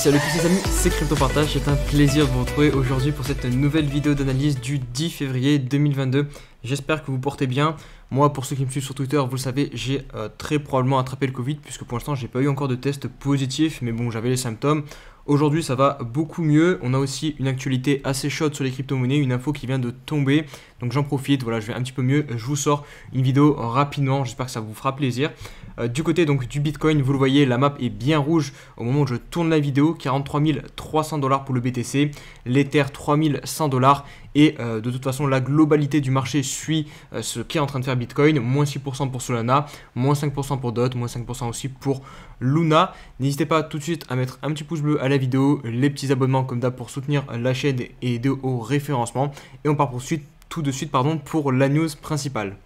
salut à tous les amis, c'est Crypto Partage. c'est un plaisir de vous retrouver aujourd'hui pour cette nouvelle vidéo d'analyse du 10 février 2022. J'espère que vous portez bien. Moi, pour ceux qui me suivent sur Twitter, vous le savez, j'ai euh, très probablement attrapé le Covid, puisque pour l'instant, j'ai pas eu encore de test positif, mais bon, j'avais les symptômes. Aujourd'hui, ça va beaucoup mieux. On a aussi une actualité assez chaude sur les crypto-monnaies, une info qui vient de tomber. Donc j'en profite, voilà, je vais un petit peu mieux. Je vous sors une vidéo rapidement, j'espère que ça vous fera plaisir. Euh, du côté donc du Bitcoin, vous le voyez, la map est bien rouge au moment où je tourne la vidéo. 43 300 dollars pour le BTC, l'Ether 3100 dollars et euh, de toute façon la globalité du marché suit ce euh, ce qu'est en train de faire Bitcoin, moins 6% pour Solana, moins 5% pour DOT, moins 5% aussi pour Luna. N'hésitez pas tout de suite à mettre un petit pouce bleu à la vidéo, les petits abonnements comme d'hab pour soutenir la chaîne et aider au référencement. Et on part pour suite tout de suite pardon, pour la news principale.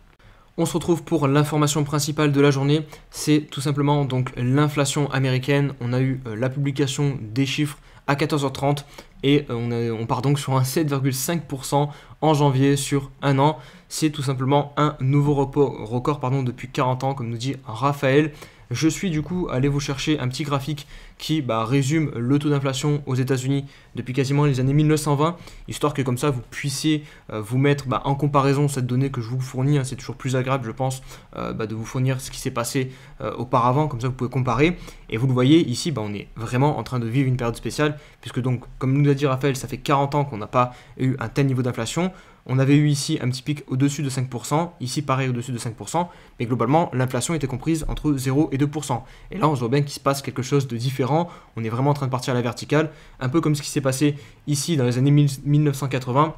On se retrouve pour l'information principale de la journée, c'est tout simplement donc l'inflation américaine. On a eu euh, la publication des chiffres à 14h30 et euh, on, on part donc sur un 7,5% en janvier sur un an. C'est tout simplement un nouveau record pardon, depuis 40 ans, comme nous dit Raphaël. Je suis du coup allé vous chercher un petit graphique qui bah, résume le taux d'inflation aux États-Unis depuis quasiment les années 1920, histoire que comme ça vous puissiez euh, vous mettre bah, en comparaison cette donnée que je vous fournis. Hein. c'est toujours plus agréable, je pense, euh, bah, de vous fournir ce qui s'est passé euh, auparavant, comme ça vous pouvez comparer. Et vous le voyez ici, on est vraiment en train de vivre une période spéciale, puisque donc, comme nous a dit Raphaël, ça fait 40 ans qu'on n'a pas eu un tel niveau d'inflation. On avait eu ici un petit pic au-dessus de 5%, ici pareil au-dessus de 5%, mais globalement l'inflation était comprise entre 0 et 2%. Et là on voit bien qu'il se passe quelque chose de différent, on est vraiment en train de partir à la verticale, un peu comme ce qui s'est passé ici dans les années 1980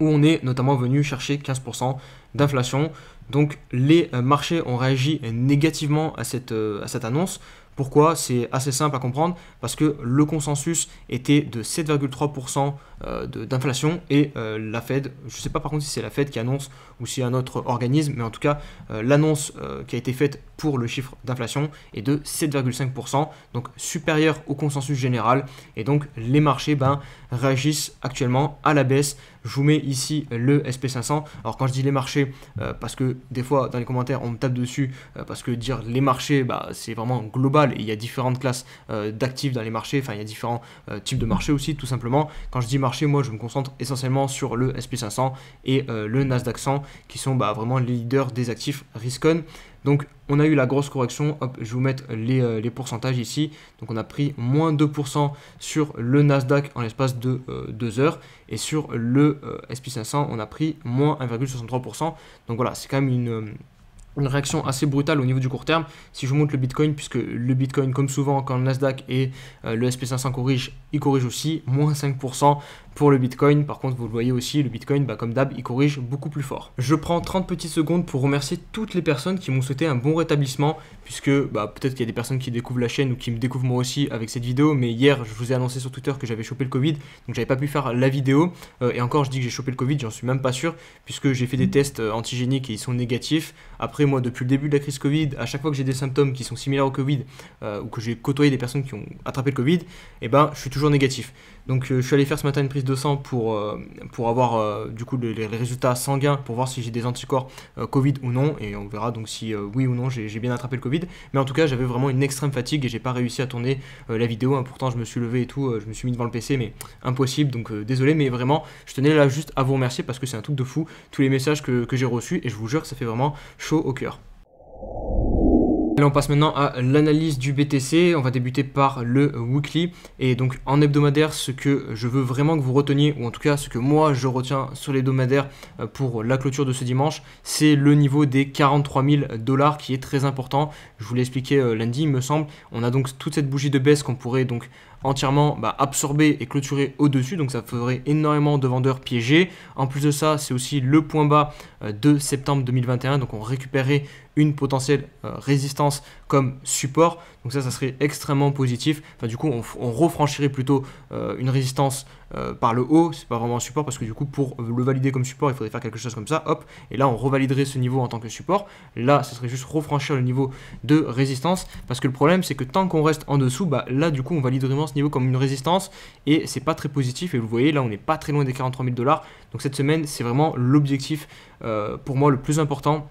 où on est notamment venu chercher 15% d'inflation. Donc les euh, marchés ont réagi négativement à cette, euh, à cette annonce. Pourquoi C'est assez simple à comprendre parce que le consensus était de 7,3% euh, d'inflation et euh, la Fed, je sais pas par contre si c'est la Fed qui annonce ou si un autre organisme, mais en tout cas euh, l'annonce qui a été faite pour le chiffre d'inflation est de 7,5%, donc supérieur au consensus général, et donc les marchés ben, réagissent actuellement à la baisse. Je vous mets ici le SP500. Alors quand je dis les marchés, parce que des fois dans les commentaires on me tape dessus, parce que dire les marchés, bah, c'est vraiment global, et il y a différentes classes d'actifs dans les marchés, enfin il y a différents types de marchés aussi tout simplement. Quand je dis marché, moi je me concentre essentiellement sur le SP500 et euh, le Nasdaq 100 qui sont bah, vraiment les leaders des actifs RISCON. Donc on a eu la grosse correction, Hop, je vous mettre euh, les, pourcentages ici. Donc on a pris moins 2% sur le Nasdaq en l'espace de 2 euh, heures et sur le SP500 on a pris moins 1,63%. Donc voilà, c'est quand même une une réaction assez brutale au niveau du court terme. Si je vous montre le Bitcoin, puisque le Bitcoin, comme souvent, quand le Nasdaq et euh, le SP500 corrigent, il corrige aussi, moins 5% pour le Bitcoin. Par contre, vous le voyez aussi, le Bitcoin, bah, comme d'hab, il corrige beaucoup plus fort. Je prends 30 petites secondes pour remercier toutes les personnes qui m'ont souhaité un bon rétablissement, puisque bah, peut-être qu'il y a des personnes qui découvrent la chaîne ou qui me découvrent moi aussi avec cette vidéo, mais hier, je vous ai annoncé sur Twitter que j'avais chopé le Covid, donc j'avais pas pu faire la vidéo. Euh, et encore, je dis que j'ai chopé le Covid, j'en suis même pas sûr, puisque j'ai fait des mmh. tests euh, antigéniques et ils sont négatifs. Après, moi, depuis le début de la crise Covid, à chaque fois que j'ai des symptômes qui sont similaires au Covid, euh, ou que j'ai côtoyé des personnes qui ont attrapé le Covid, et eh ben, je suis toujours négatif. Donc euh, je suis allé faire ce matin une prise de sang pour, euh, pour avoir du coup les, résultats sanguins, pour voir si j'ai des anticorps Covid ou non, et on verra donc si oui ou non j'ai bien attrapé le Covid. Mais en tout cas, j'avais vraiment une extrême fatigue et j'ai pas réussi à tourner la vidéo. Hein, pourtant, je me suis levé et tout, je me suis mis devant le PC, mais impossible. Donc désolé, mais vraiment, je tenais là juste à vous remercier parce que c'est un truc de fou tous les messages que, que j'ai reçus et je vous jure que ça fait vraiment chaud au cœur on passe maintenant à l'analyse du BTC. On va débuter par le weekly. Et donc, en hebdomadaire, ce que je veux vraiment que vous reteniez, ou en tout cas ce que moi je retiens sur l'hebdomadaire euh, pour la clôture de ce dimanche, c'est le niveau des 43 000 dollars qui est très important. Je vous l'ai expliqué euh, lundi, il me semble. On a donc toute cette bougie de baisse qu'on pourrait donc entièrement bah, absorber et clôturer au-dessus, donc ça ferait énormément de vendeurs piégés. En plus de ça, c'est aussi le point bas euh, de septembre 2021, donc on récupérait potentielle euh, résistance comme support. Donc ça, ça serait extrêmement positif. Enfin, du coup, on, refranchirait plutôt euh, une résistance euh, par le haut. C'est pas vraiment un support parce que du coup, pour le valider comme support, il faudrait faire quelque chose comme ça. Hop. Et là, on revaliderait ce niveau en tant que support. Là, ce serait juste refranchir le niveau de résistance parce que le problème, c'est que tant qu'on reste en dessous, bah, là, du coup, on valide vraiment ce niveau comme une résistance et c'est pas très positif. Et vous voyez, là, on n'est pas très loin des 43 000 dollars. Donc cette semaine, c'est vraiment l'objectif pour moi le plus important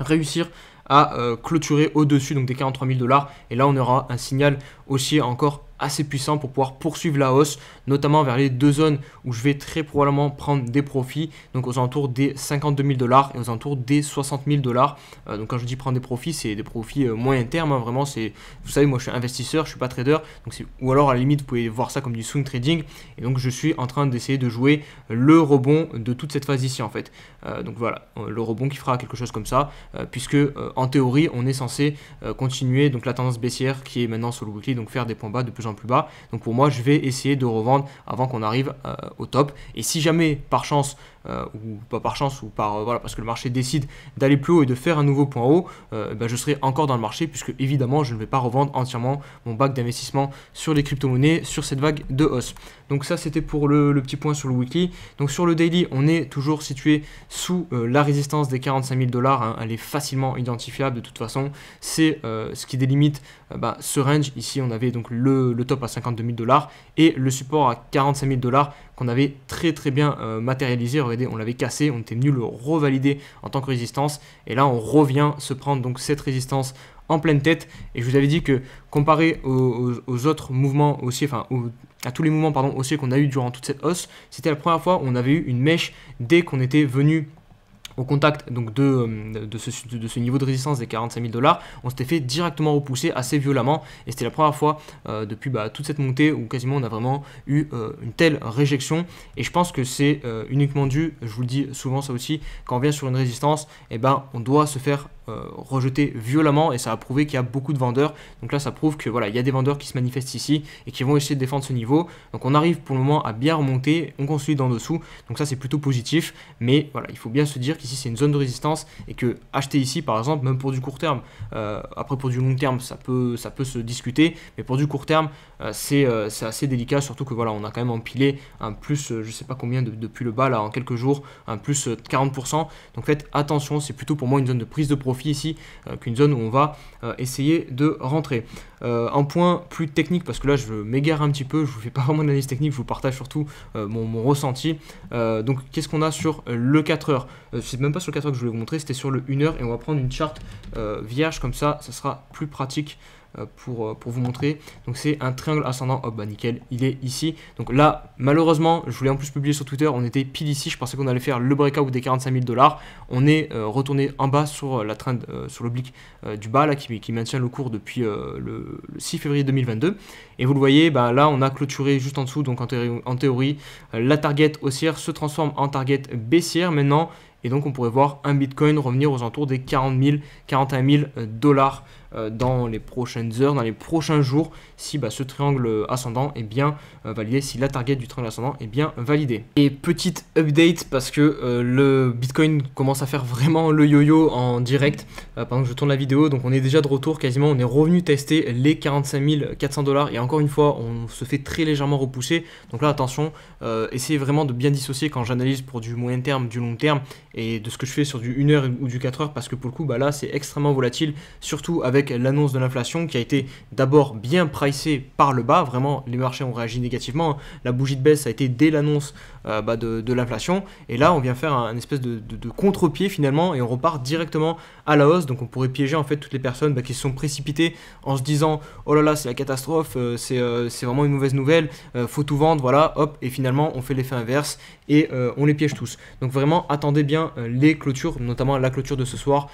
réussir à euh, clôturer au-dessus donc des 43 000 dollars. Et là, on aura un signal aussi encore assez puissant pour pouvoir poursuivre la hausse, notamment vers les deux zones où je vais très probablement prendre des profits, donc aux alentours des 52 000 dollars et aux alentours des 60 000 dollars. Euh, donc quand je dis prendre des profits, c'est des profits euh, moyen terme, hein, vraiment c'est, vous savez, moi je suis investisseur, je suis pas trader, donc c'est, ou alors à la limite vous pouvez voir ça comme du swing trading, et donc je suis en train d'essayer de jouer le rebond de toute cette phase ici en fait. Euh, donc voilà, le rebond qui fera quelque chose comme ça, puisque en théorie on est censé continuer donc la tendance baissière qui est maintenant sur le weekly, donc faire des points bas de plus en plus bas. Donc pour moi, je vais essayer de revendre avant qu'on arrive euh, au top. Et si jamais, par chance, euh, ou pas par chance, ou par euh, voilà, parce que le marché décide d'aller plus haut et de faire un nouveau point haut, euh, ben, je serai encore dans le marché puisque évidemment je ne vais pas revendre entièrement mon bac d'investissement sur les crypto-monnaies sur cette vague de hausse. Donc ça c'était pour le, petit point sur le weekly. Donc sur le daily, on est toujours situé sous la résistance des 45 000 dollars. Hein. elle est facilement identifiable de toute façon. C'est ce qui délimite ben, ce range. Ici on avait donc le, le top à 52 000 dollars et le support à 45 000 dollars qu'on avait très très bien euh, matérialisé. Regardez, on l'avait cassé, on était venu le revalider en tant que résistance. Et là, on revient se prendre donc cette résistance en pleine tête. Et je vous avais dit que comparé aux, autres mouvements aussi enfin à tous les mouvements pardon haussiers qu'on a eu durant toute cette hausse, c'était la première fois où on avait eu une mèche dès qu'on était venu au contact donc euh, de, ce, niveau de résistance des 45 000 dollars, on s'était fait directement repousser assez violemment et c'était la première fois euh, depuis bah, toute cette montée où quasiment on a vraiment eu euh, une telle réjection et je pense que c'est uniquement dû, je vous le dis souvent ça aussi, quand on vient sur une résistance, eh ben on doit se faire euh, rejeté violemment et ça a prouvé qu'il y a beaucoup de vendeurs. Donc là, ça prouve que voilà, il y a des vendeurs qui se manifestent ici et qui vont essayer de défendre ce niveau. Donc on arrive pour le moment à bien remonter, on construit d'en dessous. Donc ça, c'est plutôt positif. Mais voilà, il faut bien se dire qu'ici, c'est une zone de résistance et que acheter ici, par exemple, même pour du court terme, euh, après pour du long terme, ça peut, ça peut se discuter. Mais pour du court terme, euh, c'est assez délicat, surtout que voilà, on a quand même empilé un plus, je sais pas combien depuis le bas là, en quelques jours, un plus 40%. Donc faites attention, c'est plutôt pour moi une zone de prise de profit ici euh, qu'une zone où on va euh, essayer de rentrer. Euh, un point plus technique, parce que là je m'égare un petit peu, je vous fais pas vraiment d'analyse technique, je vous partage surtout mon, ressenti. donc qu'est-ce qu'on a sur le 4 heures C'est même pas sur le 4 heures que je voulais vous montrer, c'était sur le 1 heure et on va prendre une charte vierge comme ça, ça sera plus pratique. Euh, euh, pour, vous montrer. Donc c'est un triangle ascendant, hop, bah nickel, il est ici. Donc là, malheureusement, je voulais en plus publier sur Twitter, on était pile ici, je pensais qu'on allait faire le breakout des 45 000 dollars. On est euh, retourné en bas sur la trend, sur l'oblique du bas, là, qui, maintient le cours depuis le, 6 février 2022. Et vous le voyez, bah, là, on a clôturé juste en dessous, donc en, théorie, la target haussière se transforme en target baissière maintenant. Et donc on pourrait voir un Bitcoin revenir aux entours des 40 000, 41 000 dollars. Euh, dans les prochaines heures, dans les prochains jours, si bah, ce triangle ascendant est eh bien euh, validé, si la target du triangle ascendant est eh bien validée. Et petite update parce que euh, le Bitcoin commence à faire vraiment le yo-yo en direct pendant que je tourne la vidéo, donc on est déjà de retour quasiment, on est revenu tester les 45 400 dollars et encore une fois on se fait très légèrement repousser, donc là attention, essayez vraiment de bien dissocier quand j'analyse pour du moyen terme, du long terme et de ce que je fais sur du 1 h ou du 4 heures parce que pour le coup bah là c'est extrêmement volatile, surtout avec l'annonce de l'inflation qui a été d'abord bien pricée par le bas. Vraiment, les marchés ont réagi négativement. La bougie de baisse a été dès l'annonce euh, bah, de, l'inflation. Et là, on vient faire un, espèce de, contre-pied finalement et on repart directement à la hausse. Donc on pourrait piéger en fait toutes les personnes bah, qui se sont précipitées en se disant oh là là, c'est la catastrophe, euh, euh, c'est vraiment une mauvaise nouvelle, faut tout vendre, voilà, hop. Et finalement, on fait l'effet inverse et on les piège tous. Donc vraiment, attendez bien les clôtures, notamment la clôture de ce soir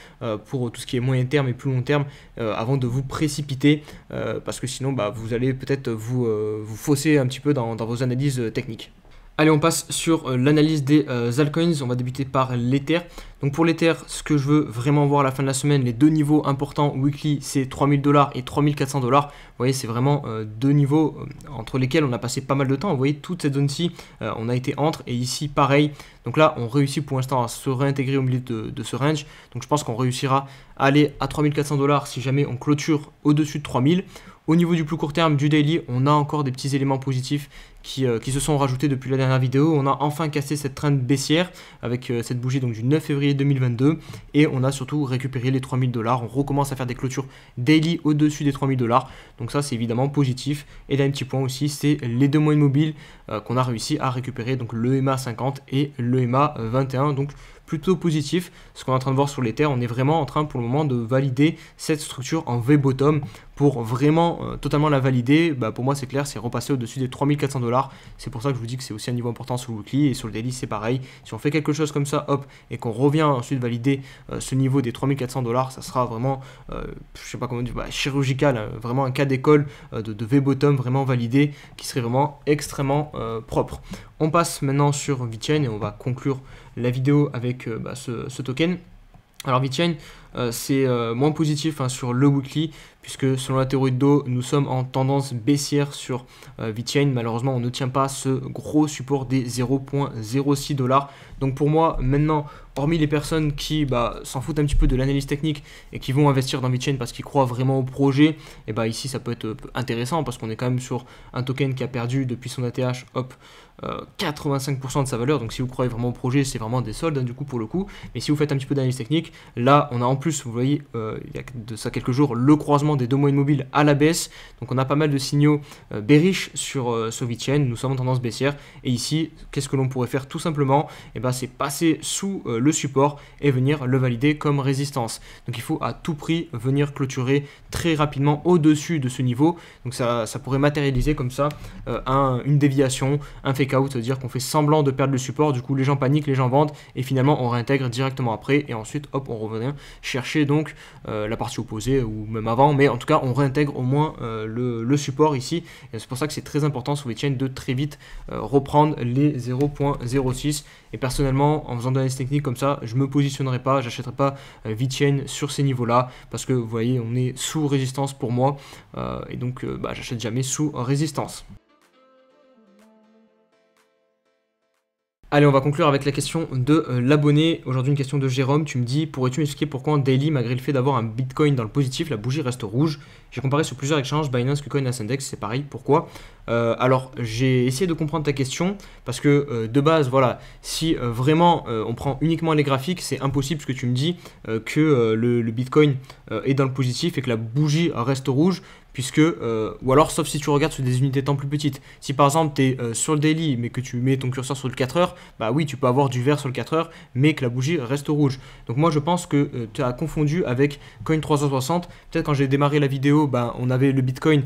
pour tout ce qui est moyen terme et plus long terme euh, avant de vous précipiter, euh, parce que sinon bah, vous allez peut-être euh, vous, fausser un petit peu dans vos analyses techniques. Allez, on passe sur euh, l'analyse des euh, altcoins. On va débuter par l'Ether. Donc pour l'Ether, ce que je veux vraiment voir à la fin de la semaine, les deux niveaux importants weekly, c'est 3000 dollars et 3400 dollars. Vous voyez, c'est vraiment euh, deux niveaux entre lesquels on a passé pas mal de temps. Vous voyez, toute cette zone-ci, on a été entre et ici, pareil. Donc là, on réussit pour l'instant à se réintégrer au milieu de, ce range. Donc je pense qu'on réussira à aller à 3400 dollars si jamais on clôture au-dessus de 3000 au niveau du plus court terme, du daily, on a encore des petits éléments positifs qui, euh, se sont rajoutés depuis la dernière vidéo. On a enfin cassé cette traîne baissière avec euh, cette bougie donc, du 9 février 2022 et on a surtout récupéré les 3000 dollars. On recommence à faire des clôtures daily au-dessus des 3000 dollars. Donc ça, c'est évidemment positif. Et là, un petit point aussi, c'est les deux moyennes mobiles euh, qu'on a réussi à récupérer, donc le e MA 50 et le 21. E donc plutôt positif. Ce qu'on est en train de voir sur les terres, on est vraiment en train pour le moment de valider cette structure en V-bottom pour vraiment euh, totalement la valider, bah, pour moi c'est clair, c'est repasser au-dessus des 3400 dollars. C'est pour ça que je vous dis que c'est aussi un niveau important sur le weekly et sur le daily c'est pareil. Si on fait quelque chose comme ça, hop, et qu'on revient ensuite valider euh, ce niveau des 3400 dollars, ça sera vraiment, euh, je sais pas comment dire, bah, chirurgical, hein. vraiment un cas d'école de, V-bottom vraiment validé qui serait vraiment extrêmement propre. On passe maintenant sur VeChain et on va conclure la vidéo avec euh, bah, ce, token. Alors Bitcoin, euh, c'est euh, moins positif hein, sur le weekly, puisque selon la théorie de Do, nous sommes en tendance baissière sur euh, VeChain. Malheureusement, on ne tient pas ce gros support des 0.06 dollars. Donc pour moi, maintenant, hormis les personnes qui bah, s'en foutent un petit peu de l'analyse technique et qui vont investir dans VeChain parce qu'ils croient vraiment au projet, et eh bah ici ça peut être intéressant parce qu'on est quand même sur un token qui a perdu depuis son ATH, hop, 85% de sa valeur. Donc si vous croyez vraiment au projet, c'est vraiment des soldes hein, du coup pour le coup. Mais si vous faites un petit peu d'analyse technique, là on a en vous voyez, euh, il y a de ça quelques jours, le croisement des deux moyennes mobiles à la baisse. Donc on a pas mal de signaux euh, sur euh, Nous sommes en tendance baissière. Et ici, qu'est-ce que l'on pourrait faire tout simplement Et eh ben, C'est passer sous euh, le support et venir le valider comme résistance. Donc il faut à tout prix venir clôturer très rapidement au-dessus de ce niveau. Donc ça, ça pourrait matérialiser comme ça euh, un, une déviation, un fake-out, dire qu'on fait semblant de perdre le support. Du coup, les gens paniquent, les gens vendent. Et finalement, on réintègre directement après. Et ensuite, hop, on revient chez chercher donc euh, la partie opposée ou même avant, mais en tout cas on réintègre au moins euh, le, support ici. et C'est pour ça que c'est très important sur les de très vite euh, reprendre les 0.06. Et personnellement, en faisant de l'analyse technique comme ça, je me positionnerai pas, j'achèterai pas chaîne sur ces niveaux-là parce que vous voyez, on est sous résistance pour moi et donc bah, j'achète jamais sous résistance. Allez, on va conclure avec la question de euh, l'abonné. Aujourd'hui, une question de Jérôme. Tu me dis, pourrais-tu m'expliquer pourquoi en daily, malgré le fait d'avoir un Bitcoin dans le positif, la bougie reste rouge J'ai comparé sur plusieurs échanges, Binance, KuCoin, Ascendex, c'est pareil. Pourquoi euh, Alors, j'ai essayé de comprendre ta question parce que euh, de base, voilà, si vraiment on prend uniquement les graphiques, c'est impossible parce que tu me dis que le, Bitcoin est dans le positif et que la bougie reste rouge puisque, euh, ou alors sauf si tu regardes sur des unités de temps plus petites. Si par exemple tu es euh, sur le daily mais que tu mets ton curseur sur le 4 heures, bah oui, tu peux avoir du vert sur le 4 heures, mais que la bougie reste rouge. Donc moi je pense que euh, tu as confondu avec Coin 360. Peut-être quand j'ai démarré la vidéo, bah, on avait le Bitcoin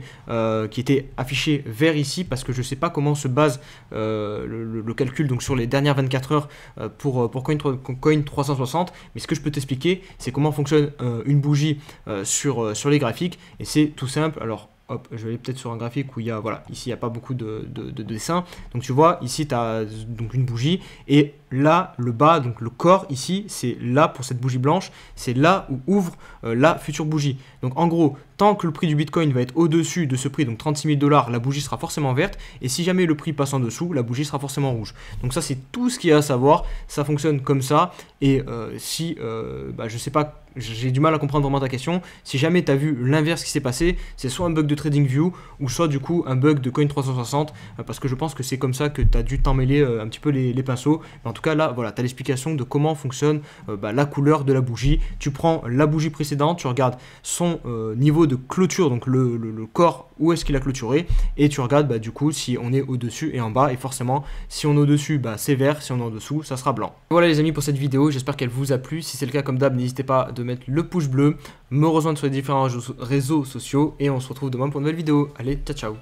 qui était affiché vert ici parce que je sais pas comment se base le, calcul donc sur les dernières 24 heures pour, pour Coin, 360. Mais ce que je peux t'expliquer, c'est comment fonctionne une bougie sur, sur les graphiques et c'est tout simple alors hop, je vais peut-être sur un graphique où il y a, voilà, ici il n'y a pas beaucoup de, de dessins. Donc tu vois, ici tu as donc une bougie et là, le bas, donc le corps ici, c'est là pour cette bougie blanche, c'est là où ouvre euh, la future bougie. Donc en gros, tant que le prix du Bitcoin va être au-dessus de ce prix, donc 36 000 dollars, la bougie sera forcément verte, et si jamais le prix passe en dessous, la bougie sera forcément rouge. Donc ça, c'est tout ce qu'il y a à savoir, ça fonctionne comme ça, et euh, si, euh, bah, je sais pas, j'ai du mal à comprendre vraiment ta question, si jamais tu as vu l'inverse qui s'est passé, c'est soit un bug de TradingView, ou soit du coup un bug de Coin360, parce que je pense que c'est comme ça que tu as dû t'emmêler un petit peu les, pinceaux tout cas, là, voilà, tu as l'explication de comment fonctionne euh, bah, la couleur de la bougie. Tu prends la bougie précédente, tu regardes son euh, niveau de clôture, donc le, corps, où est-ce qu'il a clôturé, et tu regardes bah, du coup si on est au-dessus et en bas. Et forcément, si on est au-dessus, bah, c'est vert, si on est en dessous, ça sera blanc. Voilà les amis pour cette vidéo, j'espère qu'elle vous a plu. Si c'est le cas, comme d'hab, n'hésitez pas à mettre le pouce bleu, me rejoindre sur les différents réseaux sociaux, et on se retrouve demain pour une nouvelle vidéo. Allez, ciao ciao